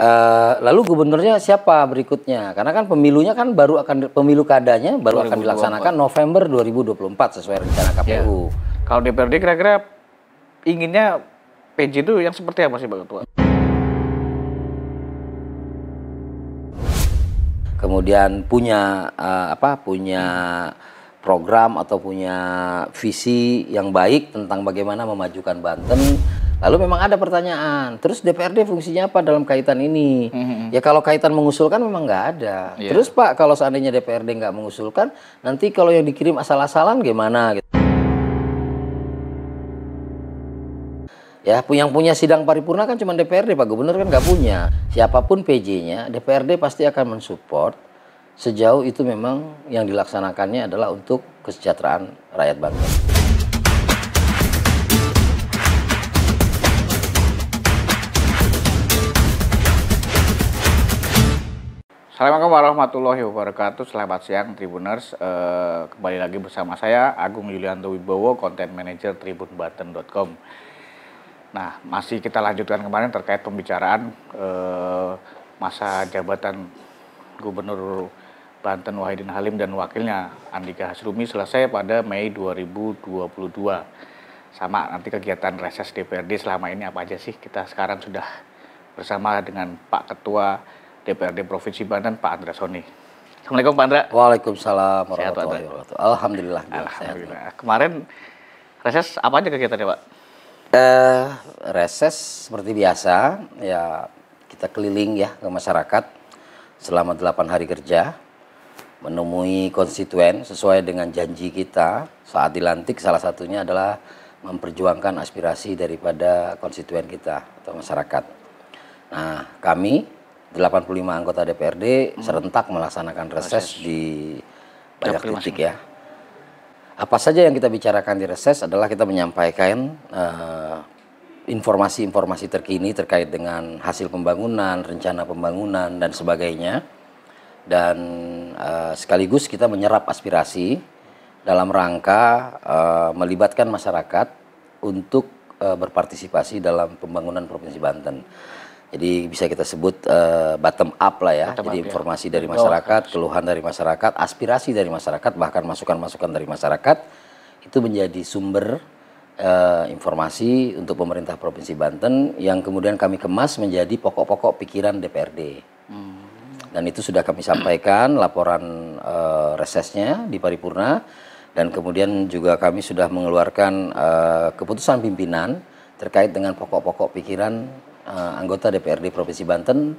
Uh, lalu gubernurnya siapa berikutnya? Karena kan pemilunya kan baru akan pemilu kadanya baru 2024. akan dilaksanakan November 2024 sesuai rencana iya. KPU. Yeah. Kalau DPRD kira-kira inginnya PJ itu yang seperti apa sih Pak Ketua? Kemudian punya uh, apa? Punya program atau punya visi yang baik tentang bagaimana memajukan Banten Lalu memang ada pertanyaan, terus DPRD fungsinya apa dalam kaitan ini? Mm-hmm. Ya kalau kaitan mengusulkan memang nggak ada. Yeah. Terus Pak, kalau seandainya DPRD nggak mengusulkan, nanti kalau yang dikirim asal-asalan gimana? Gitu. Ya, yang punya sidang paripurna kan cuma DPRD, Pak Gubernur kan nggak punya. Siapapun PJ-nya, DPRD pasti akan mensupport sejauh itu memang yang dilaksanakannya adalah untuk kesejahteraan rakyat bangsa. Assalamualaikum warahmatullahi wabarakatuh. Selamat siang Tribuners. Eh, kembali lagi bersama saya Agung Yulianto Wibowo, content manager tribunbanten.com. Nah, masih kita lanjutkan kemarin terkait pembicaraan eh, masa jabatan Gubernur Banten Wahidin Halim dan wakilnya Andika Hasrumi selesai pada Mei 2022. Sama nanti kegiatan reses DPRD selama ini apa aja sih? Kita sekarang sudah bersama dengan Pak Ketua DPRD Provinsi Banten Pak Andra Soni. Assalamualaikum Pak Andra. Waalaikumsalam warahmatullahi wabarakatuh. Alhamdulillah. Alhamdulillah. Kemarin reses apa aja kegiatannya Pak? Eh, reses seperti biasa ya kita keliling ya ke masyarakat selama 8 hari kerja menemui konstituen sesuai dengan janji kita saat dilantik salah satunya adalah memperjuangkan aspirasi daripada konstituen kita atau masyarakat. Nah, kami 85 anggota DPRD hmm. serentak melaksanakan reses, reses. di banyak titik ya. Apa saja yang kita bicarakan di reses adalah kita menyampaikan eh, informasi-informasi uh, terkini terkait dengan hasil pembangunan, rencana pembangunan dan sebagainya. Dan uh, sekaligus kita menyerap aspirasi dalam rangka uh, melibatkan masyarakat untuk uh, berpartisipasi dalam pembangunan Provinsi Banten. Jadi bisa kita sebut uh, bottom up lah ya. Bottom Jadi up, ya. informasi ya. dari masyarakat, keluhan dari masyarakat, aspirasi dari masyarakat, bahkan masukan-masukan dari masyarakat itu menjadi sumber uh, informasi untuk pemerintah Provinsi Banten yang kemudian kami kemas menjadi pokok-pokok pikiran DPRD. Hmm. Dan itu sudah kami sampaikan laporan uh, resesnya di paripurna dan kemudian juga kami sudah mengeluarkan uh, keputusan pimpinan terkait dengan pokok-pokok pikiran Eh, anggota DPRD Provinsi Banten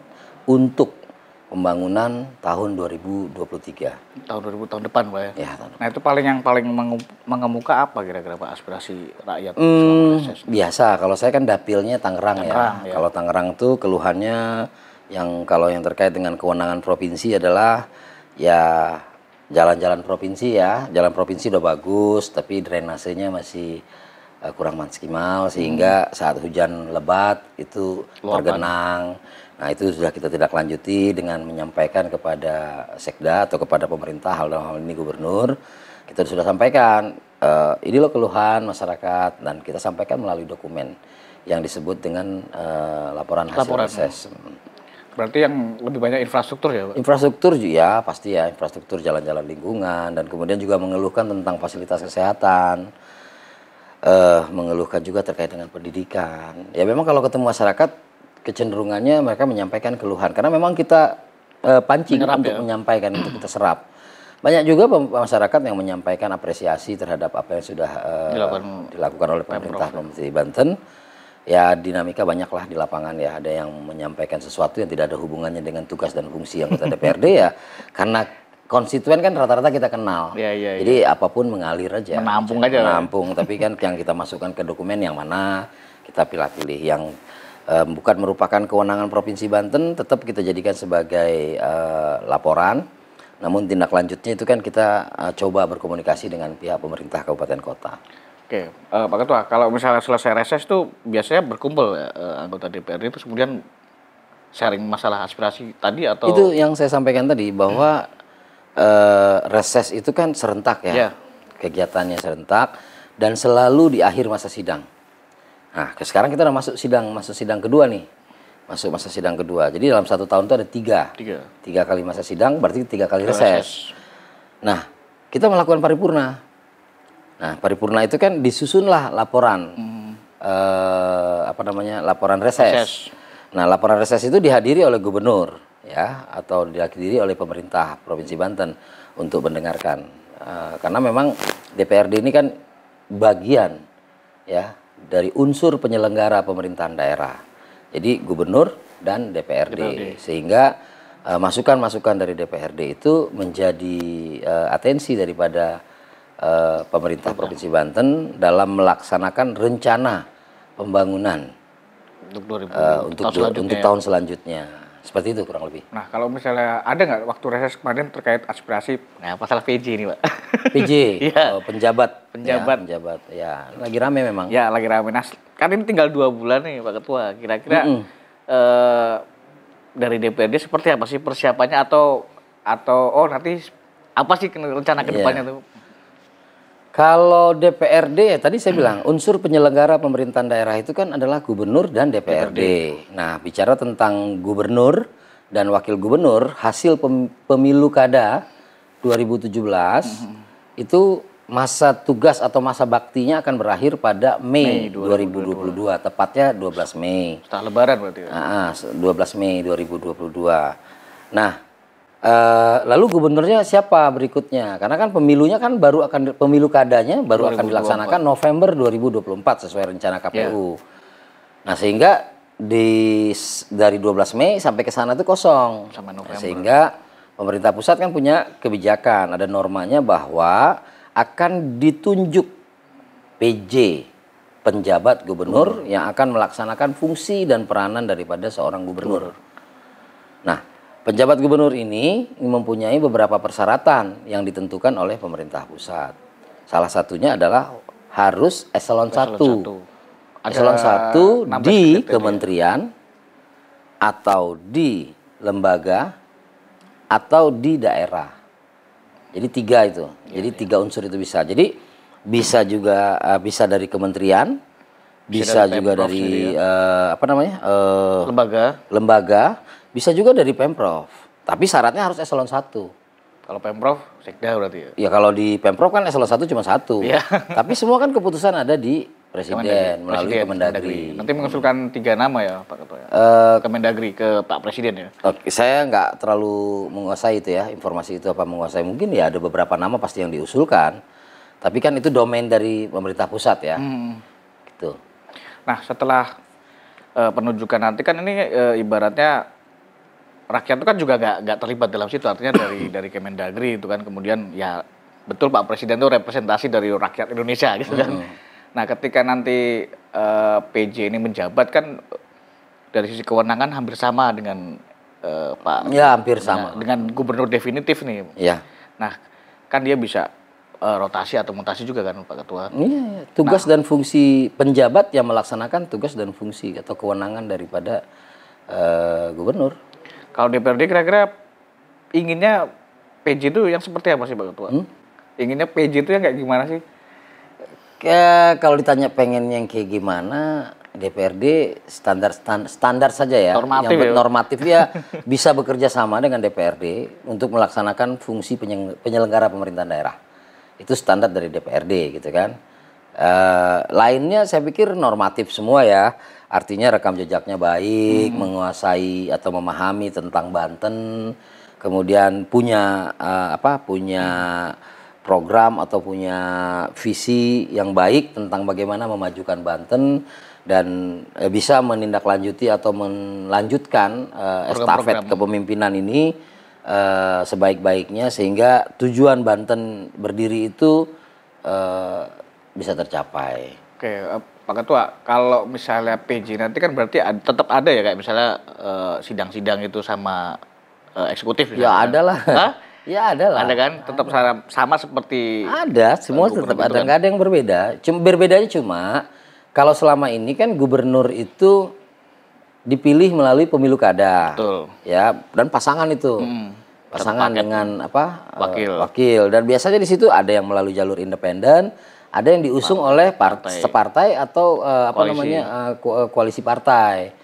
untuk pembangunan tahun 2023. Tahun 2000 tahun depan, Pak ya. ya tahun nah, itu paling yang paling mengemuka apa kira-kira Pak aspirasi rakyat hmm, biasa. Kalau saya kan dapilnya Tangerang, ya. Tangerang ya. ya. Kalau Tangerang tuh keluhannya yang kalau yang terkait dengan kewenangan provinsi adalah ya jalan-jalan provinsi ya. Jalan provinsi udah bagus tapi drainasenya masih uh, kurang maksimal sehingga hmm. saat hujan lebat itu Luapan. tergenang. Nah itu sudah kita tidak lanjuti dengan menyampaikan kepada sekda atau kepada pemerintah hal dalam hal ini gubernur kita sudah sampaikan uh, eh, ini loh keluhan masyarakat dan kita sampaikan melalui dokumen yang disebut dengan uh, laporan hasil laporan. Berarti yang lebih banyak infrastruktur ya, Pak? Infrastruktur ya, pasti ya, infrastruktur jalan-jalan lingkungan dan kemudian juga mengeluhkan tentang fasilitas kesehatan uh, mengeluhkan juga terkait dengan pendidikan. Ya memang kalau ketemu masyarakat kecenderungannya mereka menyampaikan keluhan karena memang kita uh, pancing Menyerap, untuk ya? menyampaikan untuk kita serap. Banyak juga masyarakat yang menyampaikan apresiasi terhadap apa yang sudah uh, dilakukan, dilakukan oleh pemerintah Provinsi Banten. Ya dinamika banyaklah di lapangan ya. Ada yang menyampaikan sesuatu yang tidak ada hubungannya dengan tugas dan fungsi yang kita DPRD ya. Karena konstituen kan rata-rata kita kenal. Ya, ya, Jadi ya. apapun mengalir aja. Menampung aja. Menampung, tapi kan yang kita masukkan ke dokumen yang mana kita pilih-pilih yang bukan merupakan kewenangan Provinsi Banten tetap kita jadikan sebagai uh, laporan. Namun tindak lanjutnya itu kan kita uh, coba berkomunikasi dengan pihak pemerintah kabupaten kota. Oke, uh, Pak Ketua, kalau misalnya selesai reses itu biasanya berkumpul ya, anggota DPRD terus kemudian sharing masalah aspirasi tadi atau itu yang saya sampaikan tadi bahwa e, reses itu kan serentak ya. Yeah. Kegiatannya serentak dan selalu di akhir masa sidang. Nah, sekarang kita udah masuk sidang, masuk sidang kedua nih. Masuk masa sidang kedua. Jadi dalam satu tahun itu ada tiga. Tiga, tiga kali masa sidang berarti tiga kali reses. Nah, kita melakukan paripurna. Nah, paripurna itu kan disusunlah laporan. Hmm. Eh, apa namanya? Laporan reses. reses. Nah, laporan reses itu dihadiri oleh gubernur ya atau dihadiri oleh pemerintah Provinsi Banten untuk mendengarkan uh, karena memang DPRD ini kan bagian ya dari unsur penyelenggara pemerintahan daerah. Jadi gubernur dan DPRD, DPRD. sehingga eh, masukan-masukan uh, dari DPRD itu menjadi uh, atensi daripada uh, pemerintah Provinsi Banten dalam melaksanakan rencana pembangunan untuk, 2000, uh, untuk untuk tahun selanjutnya ya. Seperti itu kurang lebih. Nah, kalau misalnya ada nggak waktu reses kemarin terkait aspirasi nah, masalah PJ ini, Pak? PJ, ya. oh, penjabat. Penjabat. Ya, penjabat, ya. Lagi rame memang. Ya, lagi rame. Nah, kan ini tinggal dua bulan nih, Pak Ketua. Kira-kira mm -hmm. uh, dari DPRD seperti apa sih persiapannya atau atau oh nanti apa sih rencana kedepannya iya. yeah. tuh kalau DPRD ya tadi saya bilang unsur penyelenggara pemerintahan daerah itu kan adalah gubernur dan DPRD. DPRD. Nah, bicara tentang gubernur dan wakil gubernur, hasil pem pemilu kada 2017 mm -hmm. itu masa tugas atau masa baktinya akan berakhir pada Mei, Mei 2022. 2022, tepatnya 12 Mei. Setelah lebaran berarti. Ya? Ah, ah, nah, 12 Mei 2022. Nah, Eh, lalu gubernurnya siapa berikutnya? Karena kan pemilunya kan baru akan pemilu kadanya baru 2024. akan dilaksanakan November 2024 sesuai rencana iya. KPU. Yeah. Nah, sehingga di dari 12 Mei sampai ke sana itu kosong. sehingga pemerintah pusat kan punya kebijakan, ada normanya bahwa akan ditunjuk PJ penjabat gubernur hmm. yang akan melaksanakan fungsi dan peranan daripada seorang gubernur. Hmm. Nah, Penjabat gubernur ini mempunyai beberapa persyaratan yang ditentukan oleh pemerintah pusat. Salah satunya adalah harus eselon, 1. Eselon 1 di kementerian atau di lembaga atau di daerah. Jadi tiga itu. Ya, Jadi ya. tiga unsur itu bisa. Jadi bisa juga eh, bisa dari kementerian, bisa, bisa dari juga dari uh, apa namanya? Uh, lembaga. Lembaga bisa juga dari Pemprov. Tapi syaratnya harus eselon 1. Kalau Pemprov, Sekda berarti ya? Ya kalau di Pemprov kan eselon 1 cuma satu. Ya. Tapi semua kan keputusan ada di Presiden Kemendagri. melalui Presiden, Kemendagri. Nanti mengusulkan tiga nama ya Pak Ketua. Uh, Kemendagri ke Pak Presiden ya? Okay. Saya nggak terlalu menguasai itu ya, informasi itu apa menguasai. Mungkin ya ada beberapa nama pasti yang diusulkan. Tapi kan itu domain dari pemerintah pusat ya. Hmm. Gitu. Nah setelah uh, penunjukan nanti kan ini uh, ibaratnya rakyat itu kan juga gak, gak terlibat dalam situ artinya dari dari Kemendagri itu kan kemudian ya betul Pak Presiden itu representasi dari rakyat Indonesia gitu kan. Hmm. Nah ketika nanti uh, eh, PJ ini menjabat kan dari sisi kewenangan hampir sama dengan uh, Pak. Ya hampir nah, sama. Dengan gubernur definitif nih. Ya. Nah kan dia bisa uh, rotasi atau mutasi juga kan Pak Ketua. Iya, ya. tugas nah, dan fungsi penjabat yang melaksanakan tugas dan fungsi atau kewenangan daripada gubernur. Kalau DPRD kira-kira inginnya PJ itu yang seperti apa sih Pak Ketua? Hmm? Inginnya PJ itu yang kayak gimana sih? Ya, kalau ditanya pengen yang kayak gimana, DPRD standar standar saja ya. Normatif yang ya, normatif ya bisa bekerja sama dengan DPRD untuk melaksanakan fungsi penyelenggara pemerintahan daerah. Itu standar dari DPRD gitu kan. Uh, lainnya saya pikir normatif semua ya. Artinya rekam jejaknya baik, hmm. menguasai atau memahami tentang Banten, kemudian punya uh, apa? punya hmm. program atau punya visi yang baik tentang bagaimana memajukan Banten dan uh, bisa menindaklanjuti atau melanjutkan uh, estafet kepemimpinan ini uh, sebaik-baiknya sehingga tujuan Banten berdiri itu bisa tercapai. Oke, eh, Pak Ketua, kalau misalnya PJ nanti kan berarti ada, tetap ada ya kayak misalnya eh, sidang-sidang uh, itu sama uh, eksekutif Ya ada lah. Ya ada lah. Ada kan? Tetap ada. sama seperti Ada, semua tetap gitu ada. Kan? Nggak ada yang berbeda. Cuma berbedanya cuma kalau selama ini kan gubernur itu dipilih melalui pemilu kada. Betul. Ya, dan pasangan itu. Hmm. Pasangan dengan apa? Wakil. Uh, wakil. Dan biasanya di situ ada yang melalui jalur independen, ada yang diusung partai. oleh partai separtai atau uh, apa namanya uh, koalisi partai.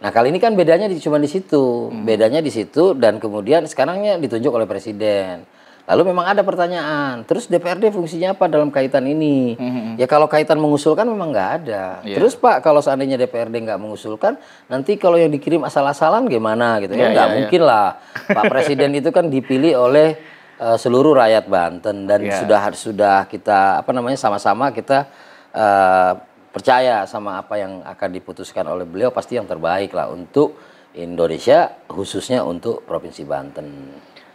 Nah kali ini kan bedanya di, cuma di situ, hmm. bedanya di situ dan kemudian sekarangnya ditunjuk oleh presiden. Lalu memang ada pertanyaan, terus DPRD fungsinya apa dalam kaitan ini? Hmm. Ya kalau kaitan mengusulkan memang nggak ada. Yeah. Terus Pak kalau seandainya DPRD nggak mengusulkan, nanti kalau yang dikirim asal-asalan gimana gitu? Yeah, ya nggak yeah, iya. mungkin lah. Pak Presiden itu kan dipilih oleh uh, seluruh rakyat Banten dan yeah. sudah sudah kita apa namanya sama-sama kita uh, percaya sama apa yang akan diputuskan oleh beliau pasti yang terbaik lah untuk Indonesia khususnya untuk provinsi Banten.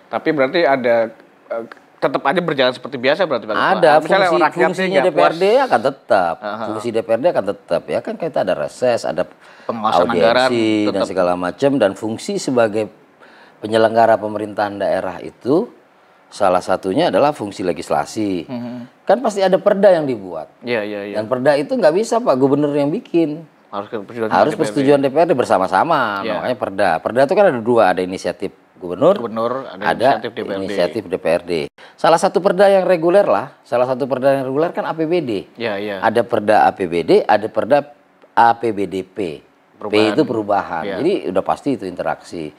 Tapi berarti ada eh, tetap aja berjalan seperti biasa berarti Pak. Ada Misalnya fungsi, fungsinya DPRD puas. akan tetap. Uh Fungsi DPRD akan tetap ya kan kita ada reses, ada pengawasan anggaran dan segala macam dan fungsi sebagai penyelenggara pemerintahan daerah itu Salah satunya adalah fungsi legislasi. Hmm. Kan pasti ada perda yang dibuat. Iya, iya, iya. Dan perda itu nggak bisa Pak Gubernur yang bikin. Harus persetujuan Harus DPRD. persetujuan DPRD bersama-sama. Yeah. Makanya perda. Perda itu kan ada dua, ada inisiatif gubernur, gubernur ada, ada inisiatif, DPRD. inisiatif DPRD. Salah satu perda yang reguler lah, salah satu perda yang reguler kan APBD. Iya yeah. Ada perda APBD, ada perda APBDP. Perubahan. P itu perubahan. Yeah. Jadi udah pasti itu interaksi.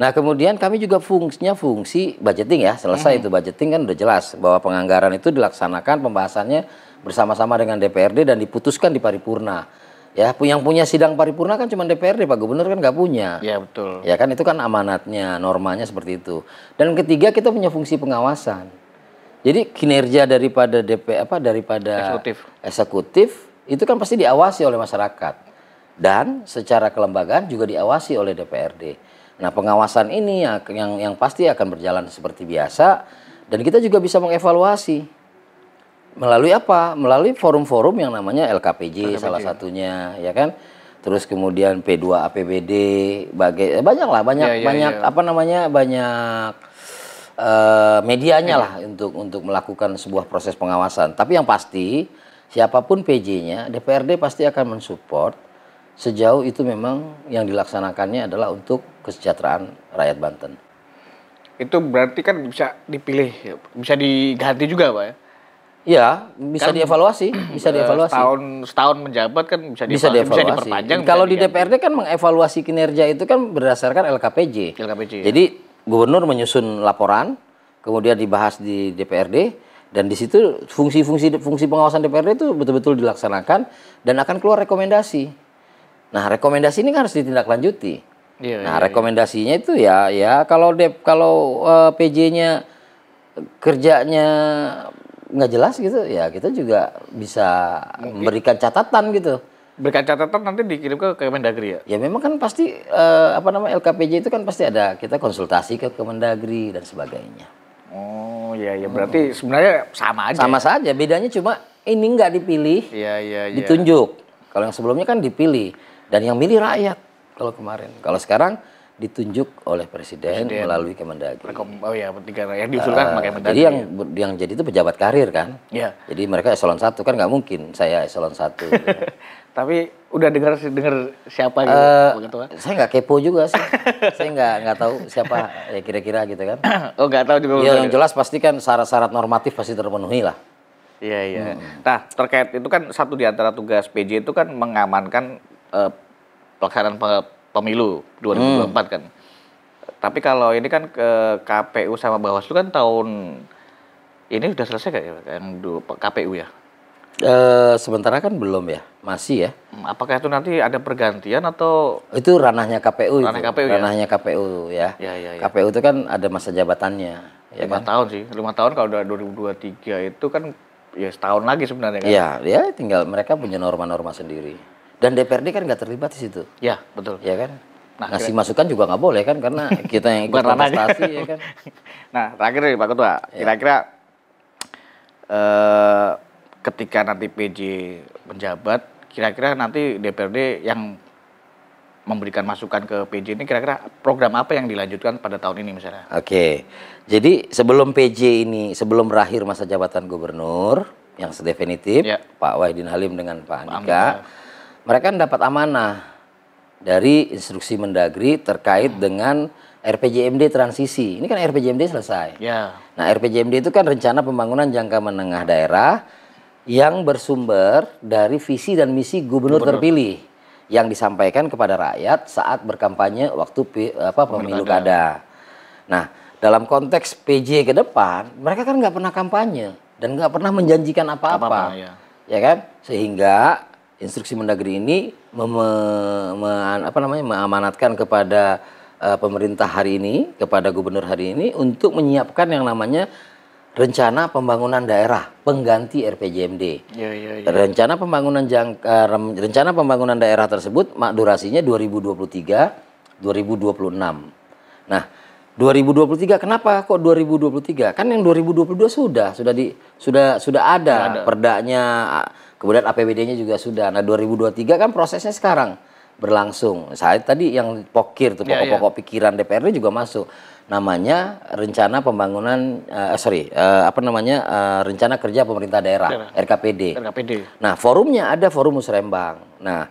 Nah, kemudian kami juga fungsinya fungsi budgeting ya. Selesai hmm. itu budgeting kan udah jelas bahwa penganggaran itu dilaksanakan pembahasannya bersama-sama dengan DPRD dan diputuskan di paripurna. Ya, yang punya sidang paripurna kan cuma DPRD, Pak Gubernur kan nggak punya. Ya, betul. Ya kan itu kan amanatnya, normanya seperti itu. Dan ketiga kita punya fungsi pengawasan. Jadi kinerja daripada DP apa daripada eksekutif. eksekutif itu kan pasti diawasi oleh masyarakat dan secara kelembagaan juga diawasi oleh DPRD. Nah, pengawasan ini ya, yang yang pasti akan berjalan seperti biasa dan kita juga bisa mengevaluasi melalui apa? Melalui forum-forum yang namanya LKPJ, LKPJ salah satunya, ya kan? terus kemudian P2 APBD bagai ya banyak lah banyak ya, ya, banyak ya. apa namanya banyak uh, medianya lah untuk untuk melakukan sebuah proses pengawasan tapi yang pasti siapapun PJ-nya DPRD pasti akan mensupport sejauh itu memang yang dilaksanakannya adalah untuk kesejahteraan rakyat Banten. Itu berarti kan bisa dipilih, bisa diganti juga, Pak ya? Iya, kan bisa kan, dievaluasi, bisa eh, dievaluasi. Setahun setahun menjabat kan bisa dievaluasi, bisa, dievaluasi. bisa Kalau bisa di DPRD kan mengevaluasi kinerja itu kan berdasarkan LKPJ. LKPJ. Ya. Jadi ya. gubernur menyusun laporan, kemudian dibahas di DPRD, dan di situ fungsi-fungsi fungsi pengawasan DPRD itu betul-betul dilaksanakan dan akan keluar rekomendasi. Nah, rekomendasi ini kan harus ditindaklanjuti. Iya, nah, iya, iya. rekomendasinya iya. itu ya ya kalau dep kalau uh, eh, PJ-nya eh, kerjanya nggak jelas gitu, ya kita juga bisa Mungkin. memberikan catatan gitu. Berikan catatan nanti dikirim ke Kemendagri ya? Ya memang kan pasti uh, apa nama LKPJ itu kan pasti ada kita konsultasi ke Kemendagri dan sebagainya. Oh iya ya berarti hmm. sebenarnya sama aja. Sama ya? saja bedanya cuma ini nggak dipilih, ya, ya, ya. ditunjuk. Kalau yang sebelumnya kan dipilih. Dan yang milih rakyat kalau kemarin. Kalau sekarang ditunjuk oleh presiden, presiden. melalui Kemendagri. oh ya, yang diusulkan uh, pakai Kemendagri. Jadi yang yang jadi itu pejabat karir kan. Iya. Jadi mereka eselon satu kan nggak mungkin saya eselon satu. ya. Tapi udah dengar dengar siapa gitu uh, kan? Saya nggak kepo juga sih. saya nggak nggak tahu siapa ya kira-kira gitu kan. oh nggak tahu juga. Ya, yang jelas pasti kan syarat-syarat normatif pasti terpenuhi lah. Iya iya. Hmm. Nah terkait itu kan satu di antara tugas PJ itu kan mengamankan uh, pelaksanaan pemilu 2024 hmm. kan. Tapi kalau ini kan ke KPU sama Bawaslu kan tahun ini sudah selesai kayak ya, yang KPU ya? E, sementara kan belum ya, masih ya. Hmm, apakah itu nanti ada pergantian atau? Itu ranahnya KPU. Ranah itu. KPU ya? ranahnya ya? KPU ya. Ya, ya, ya. KPU itu kan ada masa jabatannya. Ya lima kan? tahun sih, lima tahun kalau udah 2023 itu kan ya setahun lagi sebenarnya kan. Iya, ya tinggal mereka punya norma-norma sendiri. Dan DPRD kan nggak terlibat di situ. Ya, betul. Ya kan? Nah, ngasih masukan juga nggak boleh kan karena kita yang ikut kontestasi ya kan. Nah, terakhir nih Pak Ketua, iya. kira-kira ya. eh, ketika nanti PJ menjabat, kira-kira nanti DPRD yang memberikan masukan ke PJ ini kira-kira program apa yang dilanjutkan pada tahun ini misalnya? Oke, jadi sebelum PJ ini, sebelum berakhir masa jabatan gubernur yang sedefinitif, ya. Pak Wahidin Halim dengan Pak Andika, Pak mereka dapat amanah dari instruksi Mendagri terkait dengan RPJMD transisi. Ini kan RPJMD selesai. Ya. Nah, RPJMD itu kan rencana pembangunan jangka menengah daerah yang bersumber dari visi dan misi gubernur, gubernur. terpilih yang disampaikan kepada rakyat saat berkampanye waktu apa pemilu kada. Nah, dalam konteks PJ ke depan, mereka kan nggak pernah kampanye dan nggak pernah menjanjikan apa-apa. Ya. ya kan? Sehingga instruksi Mendagri ini meme, me, apa namanya mengamanatkan kepada uh, pemerintah hari ini, kepada gubernur hari ini untuk menyiapkan yang namanya rencana pembangunan daerah pengganti RPJMD. Ya, ya, ya. Rencana pembangunan jangka, eh, rencana pembangunan daerah tersebut mak durasinya 2023 2026. Nah, 2023 kenapa kok 2023? Kan yang 2022 sudah sudah di sudah sudah ada, ada. perdanya Kemudian APBD-nya juga sudah. Nah, 2023 kan prosesnya sekarang berlangsung. Saya tadi yang pokir tuh ya, ya. pokok-pokok yeah, yeah. pikiran DPRD juga masuk. Namanya rencana pembangunan uh, sorry uh, apa namanya uh, rencana kerja pemerintah daerah yeah. RKPD. RKPD. Nah forumnya ada forum Musrembang. Nah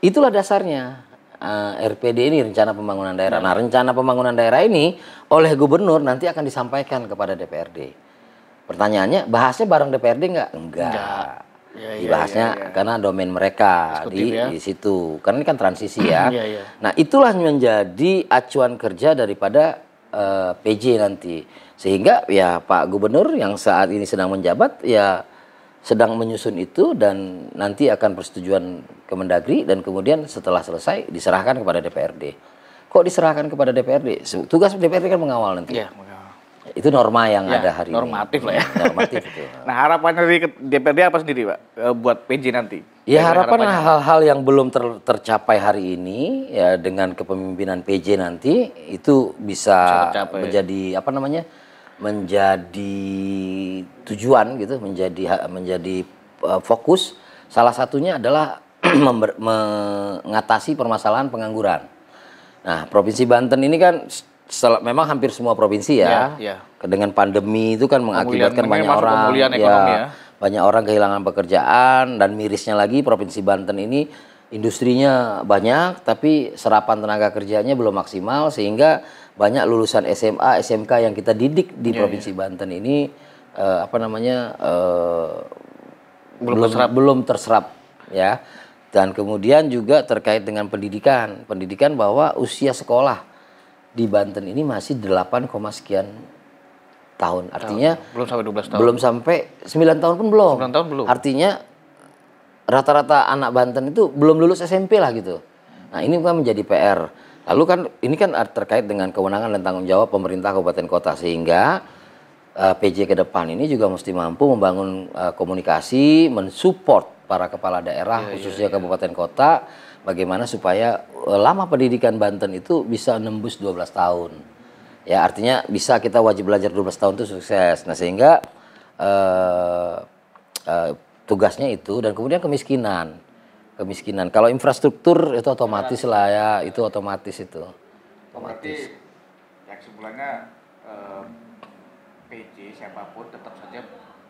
itulah dasarnya uh, RPD ini rencana pembangunan daerah. Ya. Nah rencana pembangunan daerah ini oleh gubernur nanti akan disampaikan kepada DPRD. Pertanyaannya bahasnya bareng DPRD nggak? Enggak. enggak ya, dibahasnya ya, ya, ya. karena domain mereka di, ya. di situ. Karena ini kan transisi ya. ya, ya. Nah itulah menjadi acuan kerja daripada uh, eh, PJ nanti. Sehingga ya Pak Gubernur yang saat ini sedang menjabat ya sedang menyusun itu dan nanti akan persetujuan Kemendagri dan kemudian setelah selesai diserahkan kepada DPRD. Kok diserahkan kepada DPRD? Tugas DPRD kan mengawal nanti. Ya, itu norma yang ya, ada hari normatif ini. Normatif lah ya. Hmm, normatif itu. nah harapannya dari DPRD apa sendiri Pak eh, buat PJ nanti? Ya harapan hal-hal yang belum ter, tercapai hari ini ya dengan kepemimpinan PJ nanti itu bisa, tercapai. menjadi apa namanya menjadi tujuan gitu menjadi menjadi eh, fokus salah satunya adalah mengatasi permasalahan pengangguran. Nah provinsi Banten ini kan memang hampir semua provinsi ya, ya, ya. dengan pandemi itu kan mengakibatkan banyak orang ya, ya banyak orang kehilangan pekerjaan dan mirisnya lagi provinsi Banten ini industrinya banyak tapi serapan tenaga kerjanya belum maksimal sehingga banyak lulusan SMA SMK yang kita didik di ya, ya. provinsi ya. Banten ini uh, apa namanya uh, belum, belum terserap belum terserap ya dan kemudian juga terkait dengan pendidikan pendidikan bahwa usia sekolah di Banten ini masih 8, sekian tahun. Artinya tahun. belum sampai 12 tahun. Belum sampai 9 tahun pun belum. 9 tahun belum. Artinya rata-rata anak Banten itu belum lulus SMP lah gitu. Nah, ini kan menjadi PR. Lalu kan ini kan terkait dengan kewenangan dan tanggung jawab pemerintah kabupaten kota sehingga uh, eh, PJ ke depan ini juga mesti mampu membangun uh, komunikasi, mensupport para kepala daerah yeah, iya, khususnya yeah, yeah. kabupaten kota bagaimana supaya eh, lama pendidikan Banten itu bisa nembus 12 tahun. Ya, artinya bisa kita wajib belajar 12 tahun itu sukses. Nah, sehingga uh, uh, tugasnya itu dan kemudian kemiskinan. Kemiskinan. Kalau infrastruktur itu otomatis lah ya, itu otomatis itu. Otomatis. Berarti yang sebulannya eh, PJ siapapun tetap saja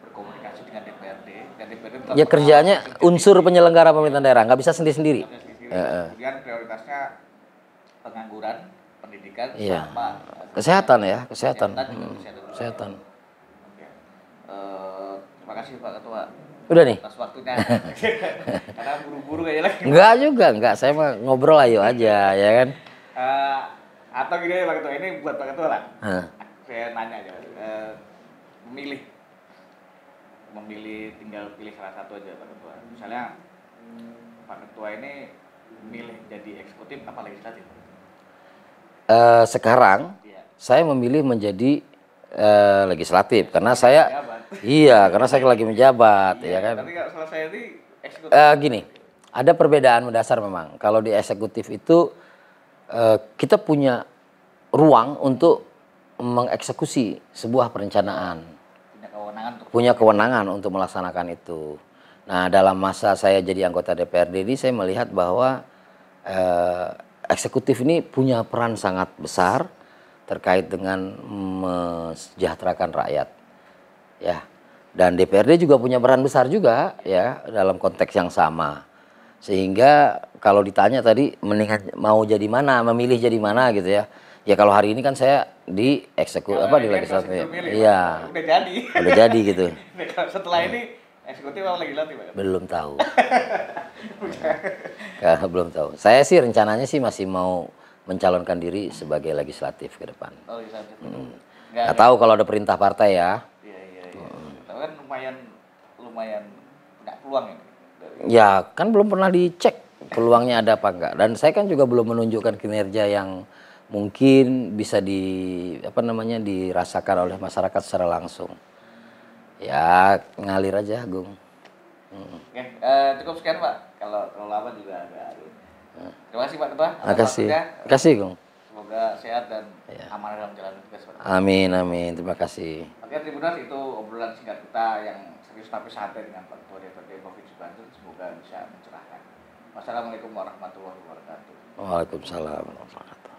berkomunikasi dengan DPRD dan DPRD Ya kerjanya unsur penyelenggara pemerintahan daerah, nggak bisa sendiri-sendiri sendiri. Gitu. Uh, Kemudian prioritasnya pengangguran, pendidikan, iya. sama kesehatan ya, kesehatan. Kesehatan. Hmm. kesehatan, kesehatan. Uh, terima kasih Pak Ketua. Udah nih. Pas waktunya. Karena buru-buru kayaknya lagi. Enggak juga, enggak. Saya mah ngobrol ayo iya. aja, ya kan. Uh, atau gini ya Pak Ketua, ini buat Pak Ketua lah. Huh. Saya nanya aja. Uh, memilih memilih tinggal pilih salah satu aja Pak Ketua. Misalnya Pak Ketua ini milih jadi eksekutif apa legislatif? Uh, eh, sekarang ya. saya memilih menjadi uh, legislatif karena ya, saya menjabat. iya karena saya lagi menjabat ya, ya kan. Tapi selesai ini Uh, gini, ada perbedaan mendasar memang. Kalau di eksekutif itu uh, kita punya ruang untuk mengeksekusi sebuah perencanaan. Punya kewenangan untuk punya kewenangan untuk melaksanakan itu. Nah, dalam masa saya jadi anggota DPRD ini saya melihat bahwa eh, eksekutif ini punya peran sangat besar terkait dengan mesejahterakan rakyat. Ya. Dan DPRD juga punya peran besar juga ya dalam konteks yang sama. Sehingga kalau ditanya tadi mendingan mau jadi mana, memilih jadi mana gitu ya. Ya kalau hari ini kan saya di eksekutif ya, apa di ya, ya, legislatif. Iya. Udah jadi. Udah jadi gitu. Setelah ini Eksekutif apa legislatif? Belum tahu. belum tahu. Saya sih rencananya sih masih mau mencalonkan diri sebagai legislatif ke depan. Oh, legislatif. Hmm. Gak, Gak tahu kalau ada perintah partai ya. Iya, iya, iya. Tapi kan lumayan lumayan enggak peluang ini. Ya, kan belum pernah dicek peluangnya ada apa enggak. Dan saya kan juga belum menunjukkan kinerja yang mungkin bisa di apa namanya dirasakan oleh masyarakat secara langsung ya ngalir aja Gung hmm. Oke, uh, cukup sekian Pak kalau terlalu lama juga agak hmm. terima kasih Pak Ketua terima kasih terima kasih Gung semoga sehat dan ya. aman dalam jalan tugas Pak amin amin terima kasih oke tribunasi itu obrolan singkat kita yang serius tapi santai dengan Pak Ketua DPRD Provinsi Banten semoga bisa mencerahkan Wassalamualaikum warahmatullahi wabarakatuh Waalaikumsalam warahmatullahi wabarakatuh